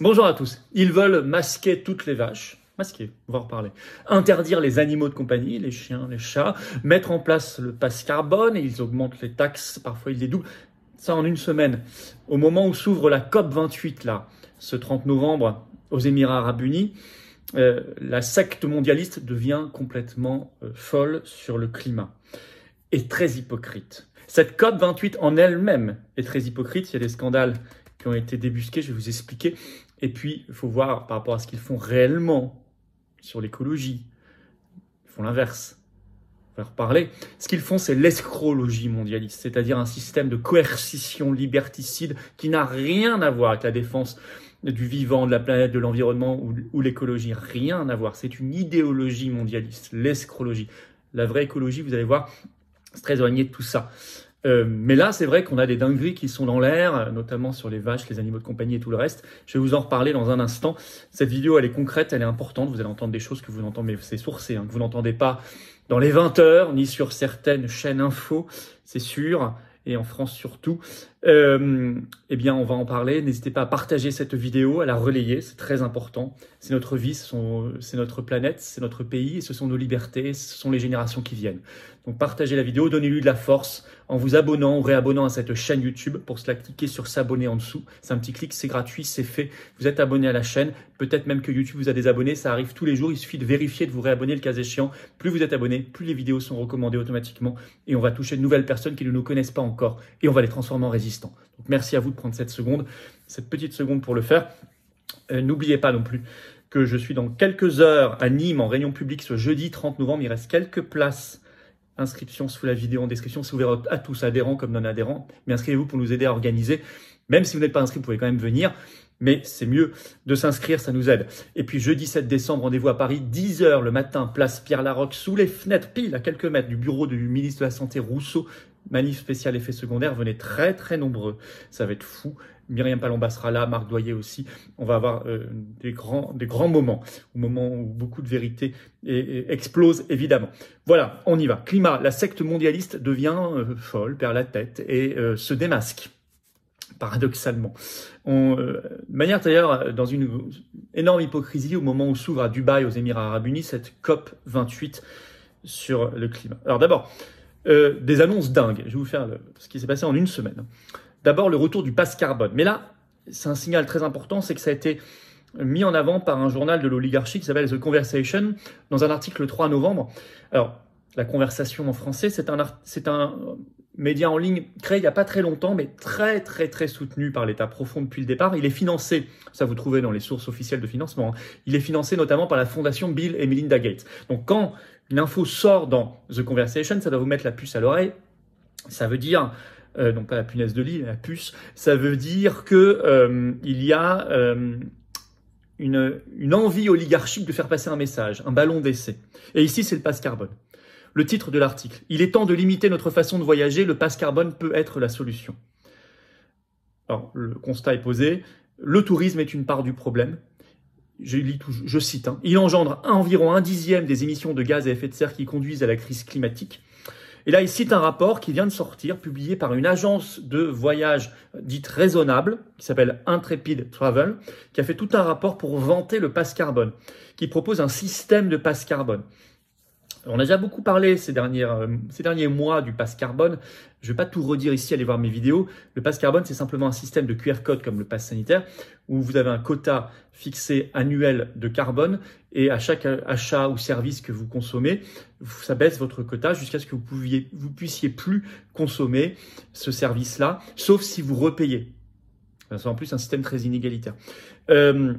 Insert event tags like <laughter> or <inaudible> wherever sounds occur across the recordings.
Bonjour à tous. Ils veulent masquer toutes les vaches. Masquer, on va reparler. Interdire les animaux de compagnie, les chiens, les chats, mettre en place le passe carbone, et ils augmentent les taxes, parfois ils les doublent. Ça en une semaine. Au moment où s'ouvre la COP28, là, ce 30 novembre, aux Émirats Arabes Unis, euh, la secte mondialiste devient complètement euh, folle sur le climat et très hypocrite. Cette COP28 en elle-même est très hypocrite. Il y a des scandales qui ont été débusqués, je vais vous expliquer. Et puis, il faut voir par rapport à ce qu'ils font réellement sur l'écologie. Ils font l'inverse. On va reparler. Ce qu'ils font, c'est l'escrologie mondialiste, c'est-à-dire un système de coercition liberticide qui n'a rien à voir avec la défense du vivant, de la planète, de l'environnement ou, l'écologie. Rien à voir. C'est une idéologie mondialiste, l'escrologie. La vraie écologie, vous allez voir, c'est très éloigné de tout ça. Euh, mais là, c'est vrai qu'on a des dingueries qui sont dans l'air, notamment sur les vaches, les animaux de compagnie et tout le reste. Je vais vous en reparler dans un instant. Cette vidéo, elle est concrète, elle est importante. Vous allez entendre des choses que vous n'entendez, mais c'est sourcé, hein, que vous n'entendez pas dans les 20 heures, ni sur certaines chaînes info, c'est sûr, et en France surtout. Euh, eh bien, on va en parler. N'hésitez pas à partager cette vidéo, à la relayer, c'est très important. C'est notre vie, c'est notre planète, c'est notre pays, et ce sont nos libertés, ce sont les générations qui viennent. Donc partagez la vidéo, donnez-lui de la force en vous abonnant ou réabonnant à cette chaîne YouTube. Pour cela, cliquez sur s'abonner en dessous. C'est un petit clic, c'est gratuit, c'est fait. Vous êtes abonné à la chaîne. Peut-être même que YouTube vous a désabonné ça arrive tous les jours. Il suffit de vérifier, de vous réabonner le cas échéant. Plus vous êtes abonné, plus les vidéos sont recommandées automatiquement et on va toucher de nouvelles personnes qui ne nous connaissent pas encore et on va les transformer en résidents donc merci à vous de prendre cette seconde, cette petite seconde pour le faire. Euh, n'oubliez pas non plus que je suis dans quelques heures à Nîmes en réunion publique ce jeudi 30 novembre. Il reste quelques places. Inscription sous la vidéo en description. C'est ouvert à tous, adhérents comme non-adhérents. Mais inscrivez-vous pour nous aider à organiser. Même si vous n'êtes pas inscrit, vous pouvez quand même venir. Mais c'est mieux de s'inscrire, ça nous aide. Et puis jeudi 7 décembre, rendez-vous à Paris, 10h le matin, place Pierre Larocque, sous les fenêtres, pile à quelques mètres du bureau du ministre de la Santé Rousseau manif spécial effets secondaires, venaient très très nombreux. Ça va être fou. Myriam Palomba sera là, Marc Doyer aussi. On va avoir euh, des, grands, moments, au moment où beaucoup de vérités explosent, évidemment. Voilà, on y va. Climat, la secte mondialiste devient euh, folle, perd la tête et euh, se démasque paradoxalement. de manière d'ailleurs, dans une énorme hypocrisie, au moment où s'ouvre à Dubaï, aux Émirats arabes unis, cette COP 28 sur le climat. Alors d'abord, euh, des annonces dingues. Je vais vous faire ce qui s'est passé en une semaine. D'abord, le retour du passe carbone. Mais là, c'est un signal très important, c'est que ça a été mis en avant par un journal de l'oligarchie qui s'appelle The Conversation, dans un article le 3 novembre. Alors, la conversation en français, c'est un, média en ligne créé il n'y a pas très longtemps, mais très très très soutenu par l'État profond depuis le départ. Il est financé, ça vous trouvez dans les sources officielles de financement, hein. il est financé notamment par la fondation Bill et Melinda Gates. Donc quand l'info sort dans The Conversation, ça doit vous mettre la puce à l'oreille. Ça veut dire, euh, non pas la punaise de lit, la puce, ça veut dire qu'il euh, y a euh, une, une, envie oligarchique de faire passer un message, un ballon d'essai. Et ici, c'est le passe carbone. Le titre de l'article. Il est temps de limiter notre façon de voyager, le passe carbone peut être la solution. Alors, le constat est posé, le tourisme est une part du problème je, je cite, hein. il engendre environ un dixième des émissions de gaz à effet de serre qui conduisent à la crise climatique. Et là, il cite un rapport qui vient de sortir, publié par une agence de voyage euh, dite raisonnable, qui s'appelle Intrepid Travel, qui a fait tout un rapport pour vanter le passe carbone, qui propose un système de passe carbone. On a déjà beaucoup parlé euh, ces, derniers mois du pass carbone. Je ne vais pas tout redire ici, allez voir mes vidéos. Le pass carbone, c'est simplement un système de QR code comme le pass sanitaire, où vous avez un quota fixé annuel de carbone, et à chaque achat ou service que vous consommez, ça baisse votre quota jusqu'à ce que vous, pouviez, vous puissiez plus consommer ce service-là, sauf si vous repayez. C'est en plus un système très inégalitaire. Euh,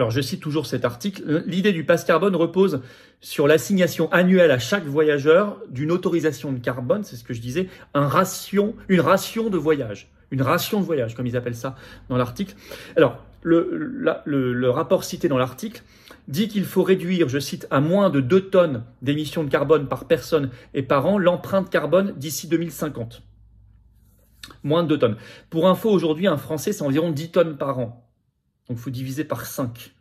alors je cite toujours cet article, euh, l'idée du passe carbone repose sur l'assignation annuelle à chaque voyageur d'une autorisation de carbone, c'est ce que je disais, une ration de voyage, une ration de voyage comme ils appellent ça dans l'article. Alors le, le, rapport cité dans l'article dit qu'il faut réduire, je cite, à moins de 2 tonnes d'émissions de carbone par personne et par an l'empreinte carbone d'ici 2050. Moins de 2 tonnes. Pour info, aujourd'hui, un Français, c'est environ 10 tonnes par an donc il faut diviser par 5.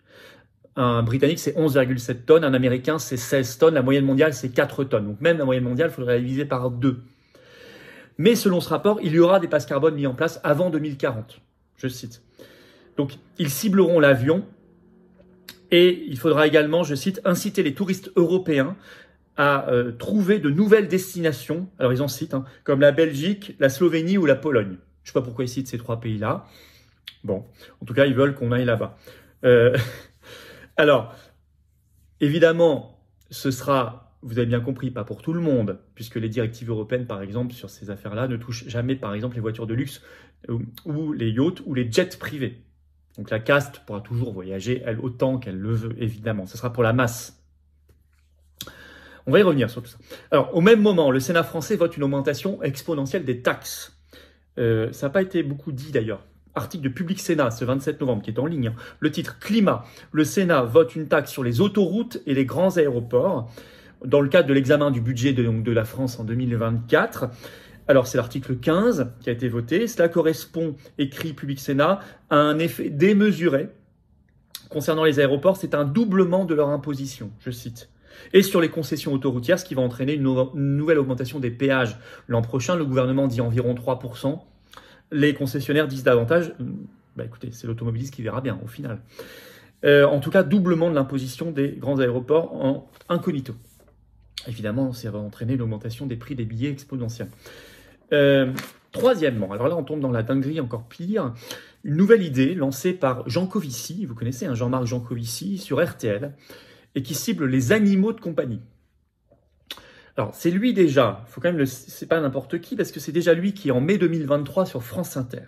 Un Britannique, c'est 11,7 tonnes. Un Américain, c'est 16 tonnes. La moyenne mondiale, c'est 4 tonnes. Donc même la moyenne mondiale, il faudrait diviser par 2. Mais selon ce rapport, il y aura des passes carbone mis en place avant 2040. Je cite. Donc ils cibleront l'avion et il faudra également, je cite, inciter les touristes européens à euh, trouver de nouvelles destinations. Alors ils en citent, hein, comme la Belgique, la Slovénie ou la Pologne. Je ne sais pas pourquoi ils citent ces trois pays-là. Bon, en tout cas, ils veulent qu'on aille là-bas. Euh, <laughs> alors, évidemment, ce sera, vous avez bien compris, pas pour tout le monde, puisque les directives européennes, par exemple, sur ces affaires-là, ne touchent jamais, par exemple, les voitures de luxe euh, ou, les yachts ou les jets privés. Donc la caste pourra toujours voyager, elle, autant qu'elle le veut, évidemment. Ce sera pour la masse. On va y revenir sur tout ça. Alors, au même moment, le Sénat français vote une augmentation exponentielle des taxes. Euh, ça n'a pas été beaucoup dit d'ailleurs, article de Public Sénat ce 27 novembre qui est en ligne, hein. le titre Climat, le Sénat vote une taxe sur les autoroutes et les grands aéroports dans le cadre de l'examen du budget de, la France en 2024. Alors c'est l'article 15 qui a été voté, cela correspond, écrit Public Sénat, à un effet démesuré concernant les aéroports, c'est un doublement de leur imposition, je cite. Et sur les concessions autoroutières, ce qui va entraîner une nouvelle augmentation des péages. L'an prochain, le gouvernement dit environ 3% les concessionnaires disent davantage, mm, bah écoutez, c'est l'automobiliste qui verra bien au final. Euh, en tout cas, doublement de l'imposition des grands aéroports en incognito. Évidemment, ça va entraîner l'augmentation des prix des billets exponentiels. Euh, troisièmement, alors là on tombe dans la dinguerie encore pire, une nouvelle idée lancée par Jean Covici, vous connaissez un hein, Jean-Marc Jancovici, sur RTL, et qui cible les animaux de compagnie. Alors, c'est lui déjà, faut quand même le, c'est pas n'importe qui, parce que c'est déjà lui qui, en mai 2023, sur France Inter,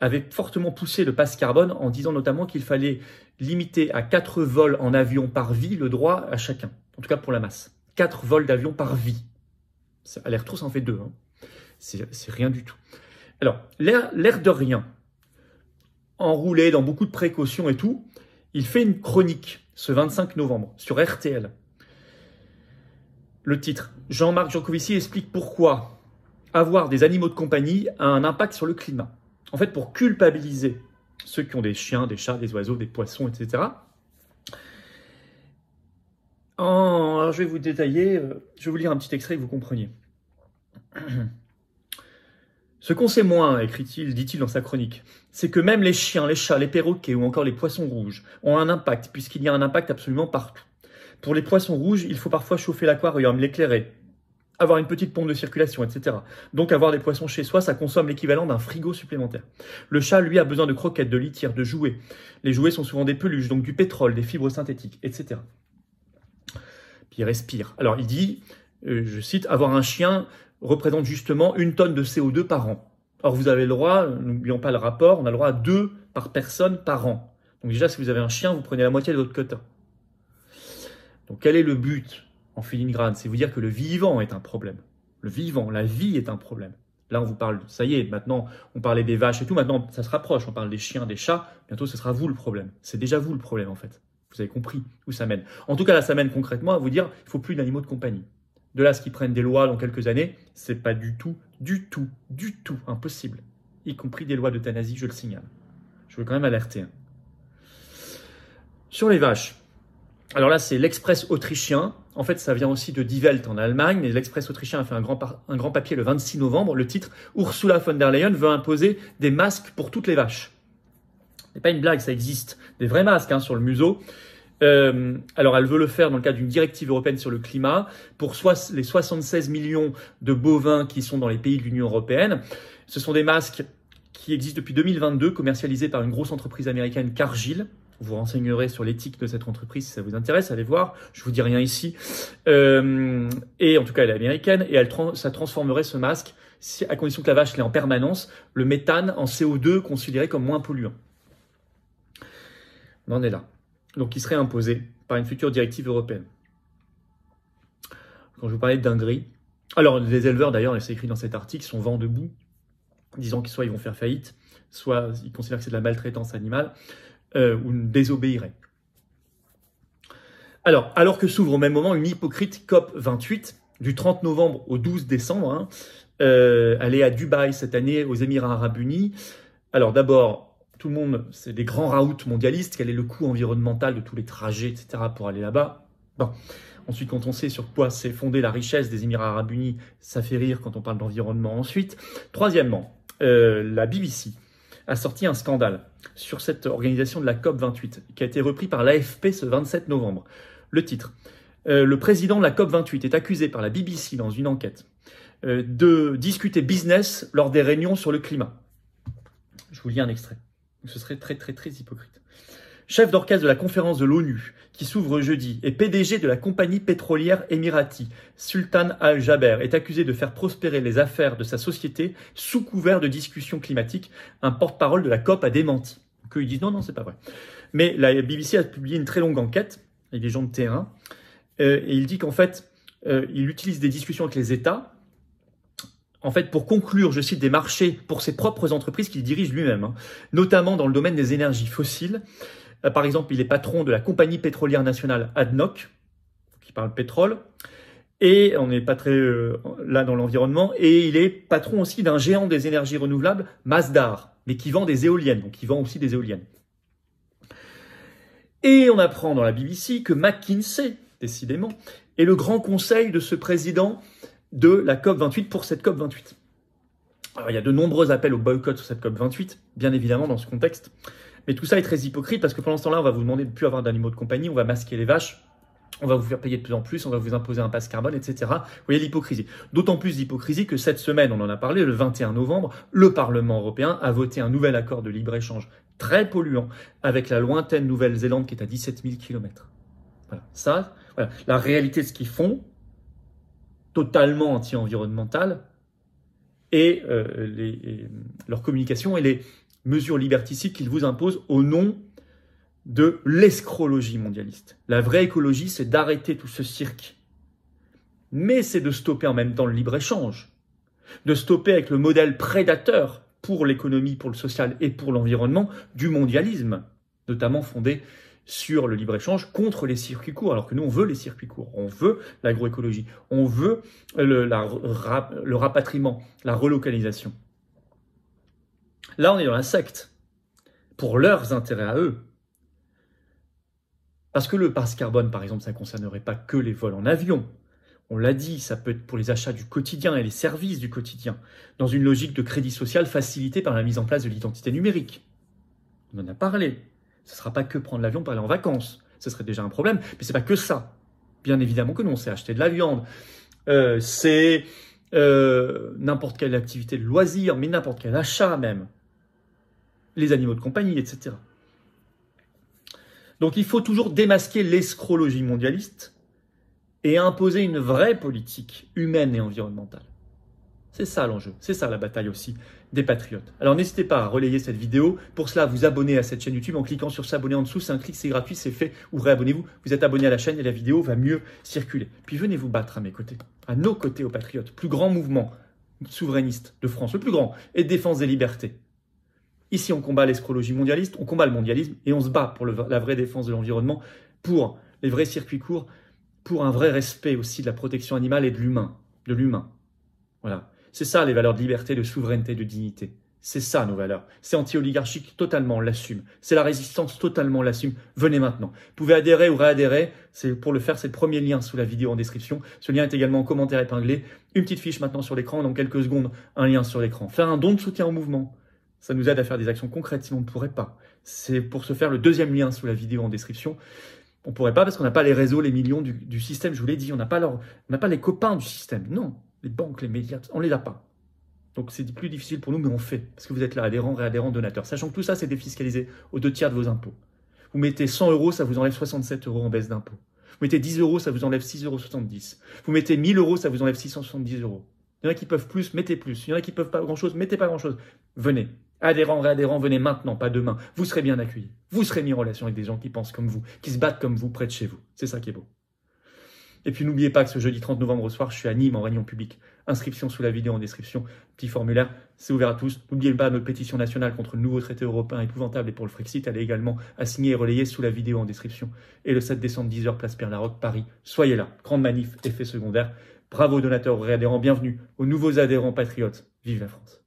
avait fortement poussé le passe carbone en disant notamment qu'il fallait limiter à 4 vols en avion par vie le droit à chacun, en tout cas pour la masse. 4 vols d'avion par vie. Ça, a l'air trop, ça en fait 2. Hein. C'est rien du tout. Alors, l'air de rien, enroulé dans beaucoup de précautions et tout, il fait une chronique ce 25 novembre sur RTL le titre. Jean-Marc Jancovici explique pourquoi avoir des animaux de compagnie a un impact sur le climat. En fait, pour culpabiliser ceux qui ont des chiens, des chats, des oiseaux, des poissons, etc. En... je vais vous détailler, euh, je vais vous lire un petit extrait que vous compreniez. <clears throat> Ce qu'on sait moins, écrit-il, dit-il dans sa chronique, c'est que même les chiens, les chats, les perroquets ou encore les poissons rouges ont un impact, puisqu'il y a un impact absolument partout. Pour les poissons rouges, il faut parfois chauffer l'aquarium, l'éclairer, avoir une petite pompe de circulation, etc. Donc avoir des poissons chez soi, ça consomme l'équivalent d'un frigo supplémentaire. Le chat, lui, a besoin de croquettes, de litière, de jouets. Les jouets sont souvent des peluches, donc du pétrole, des fibres synthétiques, etc. Puis il respire. Alors il dit, euh, je cite, avoir un chien représente justement une tonne de CO2 par an. Or vous avez le droit, n'oublions pas le rapport, on a le droit à deux par personne par an. Donc déjà, si vous avez un chien, vous prenez la moitié de votre quota. Donc quel est le but en filigrane C'est vous dire que le vivant est un problème. Le vivant, la vie est un problème. Là, on vous parle, ça y est, maintenant, on parlait des vaches et tout, maintenant, ça se rapproche, on parle des chiens, des chats, bientôt, ce sera vous le problème. C'est déjà vous le problème, en fait. Vous avez compris où ça mène. En tout cas, là, ça mène concrètement à vous dire, il faut plus d'animaux de compagnie. De là, ce qu'ils prennent des lois dans quelques années, c'est pas du tout, du tout, du tout impossible. Y compris des lois d'euthanasie, je le signale. Je veux quand même alerter. Hein. Sur les vaches, alors là, c'est l'Express autrichien. En fait, ça vient aussi de Die Welt en Allemagne, mais l'Express autrichien a fait un grand, un grand papier le 26 novembre. Le titre Ursula von der Leyen veut imposer des masques pour toutes les vaches. n'est pas une blague, ça existe. Des vrais masques hein, sur le museau. Euh, alors, elle veut le faire dans le cadre d'une directive européenne sur le climat pour les 76 millions de bovins qui sont dans les pays de l'Union européenne. Ce sont des masques qui existent depuis 2022, commercialisés par une grosse entreprise américaine Cargill, vous renseignerez sur l'éthique de cette entreprise si ça vous intéresse, allez voir, je vous dis rien ici. Euh, et en tout cas, elle est américaine et elle ça transformerait ce masque, à condition que la vache l'ait en permanence, le méthane en CO2 considéré comme moins polluant. On en est là. Donc il serait imposé par une future directive européenne. Quand je vous parlais de gris. alors les éleveurs d'ailleurs, c'est écrit dans cet article, sont vent debout, disant qu'ils soit ils vont faire faillite, soit ils considèrent que c'est de la maltraitance animale. Euh, ou ne désobéirait. Alors, alors que s'ouvre au même moment une hypocrite COP 28 du 30 novembre au 12 décembre, hein, euh, elle est à Dubaï cette année aux Émirats Arabes Unis. Alors d'abord, tout le monde, c'est des grands routes mondialistes. Quel est le coût environnemental de tous les trajets, etc. pour aller là-bas Bon. Ensuite, quand on sait sur quoi s'est fondée la richesse des Émirats Arabes Unis, ça fait rire quand on parle d'environnement ensuite. Troisièmement, euh, la BBC a sorti un scandale sur cette organisation de la COP28 qui a été repris par l'AFP ce 27 novembre. Le titre euh, Le président de la COP28 est accusé par la BBC dans une enquête euh, de discuter business lors des réunions sur le climat. Je vous lis un extrait. Ce serait très très très hypocrite chef d'orchestre de la conférence de l'ONU qui s'ouvre jeudi et PDG de la compagnie pétrolière Emirati, Sultan Al-Jaber, est accusé de faire prospérer les affaires de sa société sous couvert de discussions climatiques. Un porte-parole de la COP a démenti. Que ils disent non, non, c'est pas vrai. Mais la BBC a publié une très longue enquête avec des gens de terrain euh, et il dit qu'en fait, euh, il utilise des discussions avec les États en fait, pour conclure, je cite des marchés pour ses propres entreprises qu'il dirige lui-même, hein, notamment dans le domaine des énergies fossiles. Euh, par exemple, il est patron de la compagnie pétrolière nationale ADNOC, qui parle pétrole. Et on n'est pas très euh, là dans l'environnement. Et il est patron aussi d'un géant des énergies renouvelables, Masdar, mais qui vend des éoliennes, donc il vend aussi des éoliennes. Et on apprend dans la BBC que McKinsey, décidément, est le grand conseil de ce président de la COP28 pour cette COP28. Alors, il y a de nombreux appels au boycott sur cette COP28, bien évidemment, dans ce contexte. Mais tout ça est très hypocrite parce que pendant ce temps-là, on va vous demander de ne plus avoir d'animaux de compagnie, on va masquer les vaches, on va vous faire payer de plus en plus, on va vous imposer un passe carbone, etc. Vous voyez l'hypocrisie. D'autant plus d'hypocrisie que cette semaine, on en a parlé, le 21 novembre, le Parlement européen a voté un nouvel accord de libre-échange très polluant avec la lointaine Nouvelle-Zélande qui est à 17 000 km. Voilà, ça, voilà. la réalité de ce qu'ils font, totalement anti environnemental et, euh, les, et euh, leur communication et les mesures liberticides qu'il vous impose au nom de l'escrologie mondialiste. La vraie écologie, c'est d'arrêter tout ce cirque. Mais c'est de stopper en même temps le libre-échange, de stopper avec le modèle prédateur pour l'économie, pour le social et pour l'environnement du mondialisme, notamment fondé sur le libre-échange contre les circuits courts, alors que nous, on veut les circuits courts, on veut l'agroécologie, on veut le, le rapatriement, la relocalisation. Là, on est dans la secte, pour leurs intérêts à eux. Parce que le passe carbone, par exemple, ça ne concernerait pas que les vols en avion. On l'a dit, ça peut être pour les achats du quotidien et les services du quotidien, dans une logique de crédit social facilitée par la mise en place de l'identité numérique. On en a parlé. Ce ne sera pas que prendre l'avion pour aller en vacances. Ce serait déjà un problème, mais ce c'est pas que ça. Bien évidemment que non, c'est acheter de la viande, euh, c'est euh, n'importe quelle activité de loisir, mais n'importe quel achat même les animaux de compagnie, etc. Donc il faut toujours démasquer l'escrologie mondialiste et imposer une vraie politique humaine et environnementale. C'est ça l'enjeu, c'est ça la bataille aussi des patriotes. Alors n'hésitez pas à relayer cette vidéo, pour cela vous abonnez à cette chaîne YouTube en cliquant sur s'abonner en dessous, c'est un clic, c'est gratuit, c'est fait, ou réabonnez-vous, vous êtes abonné à la chaîne et la vidéo va mieux circuler. Puis venez vous battre à mes côtés, à nos côtés aux patriotes, plus grand mouvement souverainiste de France, le plus grand, et défense des libertés. Ici, on combat l'escrologie mondialiste, on combat le mondialisme et on se bat pour la vraie défense de l'environnement, pour les vrais circuits courts, pour un vrai respect aussi de la protection animale et de l'humain, de l'humain. Voilà. C'est ça les valeurs de liberté, de souveraineté, de dignité. C'est ça nos valeurs. C'est anti-oligarchique totalement, on l'assume. C'est la résistance totalement, on l'assume. Venez maintenant. Vous pouvez adhérer ou réadhérer. C'est pour le faire, c'est le premier lien sous la vidéo en description. Ce lien est également en commentaire épinglé. Une petite fiche maintenant sur l'écran, dans quelques secondes, un lien sur l'écran. Faire un don de soutien au mouvement. Ça nous aide à faire des actions concrètes si on ne pourrait pas. C'est pour se faire le deuxième lien sous la vidéo en description. On ne pourrait pas parce qu'on n'a pas les réseaux, les millions du, système, je vous l'ai dit. On n'a pas, pas les copains du système. Non, les banques, les médias, on ne les a pas. Donc c'est plus difficile pour nous, mais on fait. Parce que vous êtes là, adhérent, réadhérent, donateur. Sachant que tout ça, c'est défiscalisé aux deux tiers de vos impôts. Vous mettez 100 euros, ça vous enlève 67 euros en baisse d'impôts. Vous mettez 10 euros, ça vous enlève 6,70 euros. Vous mettez 1000 euros, ça vous enlève 670 euros. Il y en a qui peuvent plus, mettez plus. Il y en a qui peuvent pas grand-chose, mettez pas grand-chose. Venez. Adhérents, réadhérents, venez maintenant, pas demain. Vous serez bien accueillis. Vous serez mis en relation avec des gens qui pensent comme vous, qui se battent comme vous près de chez vous. C'est ça qui est beau. Et puis n'oubliez pas que ce jeudi 30 novembre au soir, je suis à Nîmes en réunion publique. Inscription sous la vidéo en description, petit formulaire, c'est ouvert à tous. N'oubliez pas notre pétition nationale contre le nouveau traité européen épouvantable et pour le Frexit, elle est également à signer et relayer sous la vidéo en description. Et le 7 décembre, 10h, place Pierre-Larocque, Paris. Soyez là, grande manif, effet secondaire. Bravo donateurs, réadhérents, bienvenue aux nouveaux adhérents patriotes. Vive la France.